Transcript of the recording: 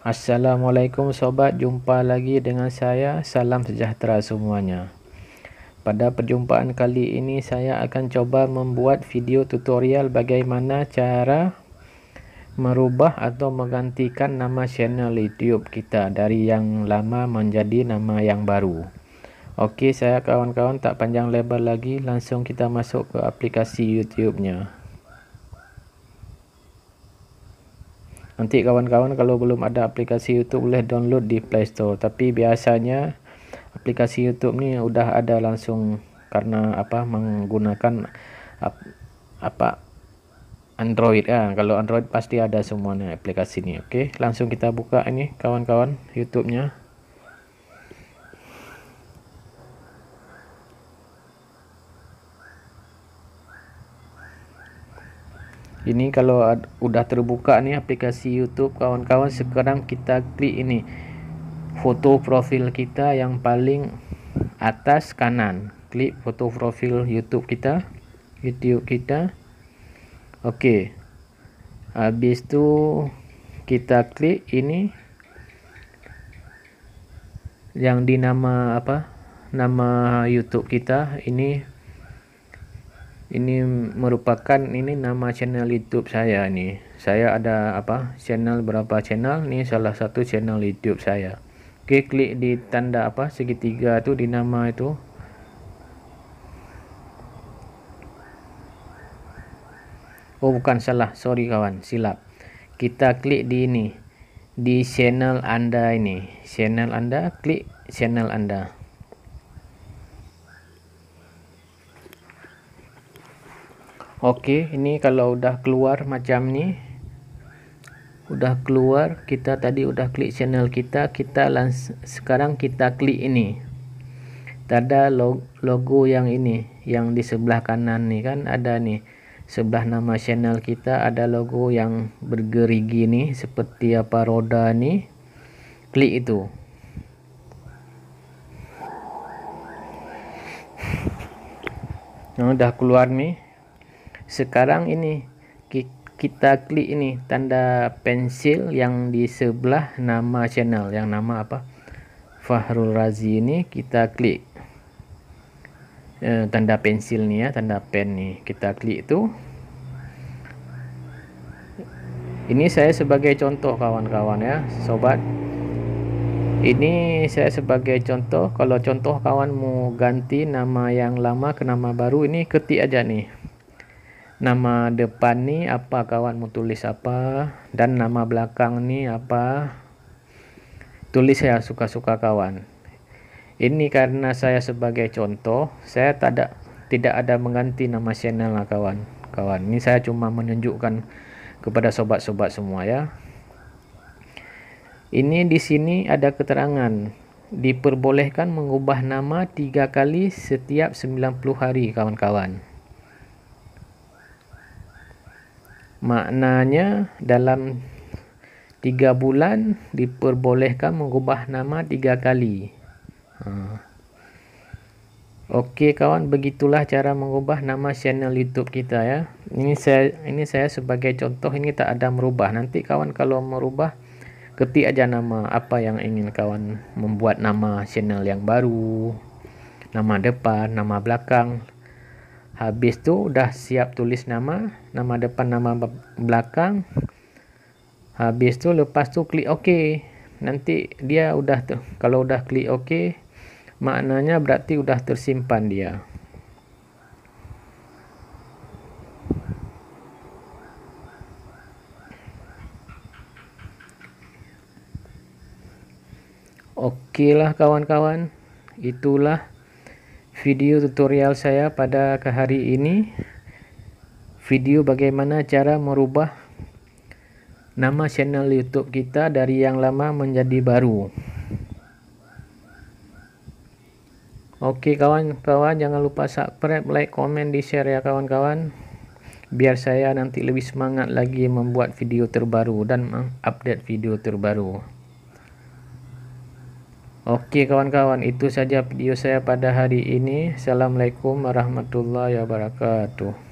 Assalamualaikum sobat, jumpa lagi dengan saya. Salam sejahtera semuanya. Pada perjumpaan kali ini saya akan coba membuat video tutorial bagaimana cara merubah atau menggantikan nama channel YouTube kita dari yang lama menjadi nama yang baru. Okey, saya kawan-kawan tak panjang lebar lagi, langsung kita masuk ke aplikasi YouTube-nya. Nanti kawan-kawan kalau belum ada aplikasi YouTube boleh download di Play Store. Tapi biasanya aplikasi YouTube ni udah ada langsung karena apa menggunakan ap, apa Android ya. Kalau Android pasti ada semuanya aplikasi ini. Oke, langsung kita buka ini kawan-kawan YouTube-nya. ini kalau udah terbuka nih aplikasi YouTube kawan-kawan sekarang kita klik ini foto profil kita yang paling atas kanan klik foto profil YouTube kita YouTube kita oke okay. habis itu kita klik ini yang di apa nama YouTube kita ini ini merupakan ini nama channel YouTube saya nih saya ada apa channel berapa channel Ini salah satu channel YouTube saya oke klik di tanda apa segitiga itu di nama itu oh bukan salah sorry kawan silap kita klik di ini di channel anda ini channel anda klik channel anda Oke, ini kalau udah keluar macam ni, Udah keluar, kita tadi udah klik channel kita, kita langsung sekarang kita klik ini. Tada logo yang ini, yang di sebelah kanan nih kan ada nih. Sebelah nama channel kita ada logo yang bergerigi nih seperti apa roda nih. Klik itu. Nah, udah keluar nih sekarang ini kita klik ini tanda pensil yang di sebelah nama channel yang nama apa Fahrul Razi ini kita klik e, tanda pensil nih ya tanda pen nih kita klik itu ini saya sebagai contoh kawan-kawan ya sobat ini saya sebagai contoh kalau contoh kawan mau ganti nama yang lama ke nama baru ini ketik aja nih nama depan nih apa kawan mau tulis apa dan nama belakang nih apa tulis ya suka-suka kawan ini karena saya sebagai contoh saya tidak tidak ada mengganti nama channel lah kawan kawan ini saya cuma menunjukkan kepada sobat-sobat semua ya ini di sini ada keterangan diperbolehkan mengubah nama tiga kali setiap 90 hari kawan-kawan maknanya dalam tiga bulan diperbolehkan mengubah nama tiga kali. Ha. Okey kawan, begitulah cara mengubah nama channel YouTube kita ya. Ini saya ini saya sebagai contoh ini tak ada merubah. Nanti kawan kalau merubah ketik aja nama apa yang ingin kawan membuat nama channel yang baru. Nama depan, nama belakang. habis tu udah siap tulis nama nama depan nama belakang habis tu lepas tu klik OK nanti dia udah tu kalau udah klik OK maknanya berarti udah tersimpan dia Oke lah kawan-kawan, itulah video tutorial saya pada hari ini video bagaimana cara merubah nama channel YouTube kita dari yang lama menjadi baru Oke kawan-kawan jangan lupa subscribe, like, komen, di share ya kawan-kawan biar saya nanti lebih semangat lagi membuat video terbaru dan update video terbaru. Oke kawan-kawan, itu saja video saya pada hari ini. Assalamualaikum warahmatullahi wabarakatuh.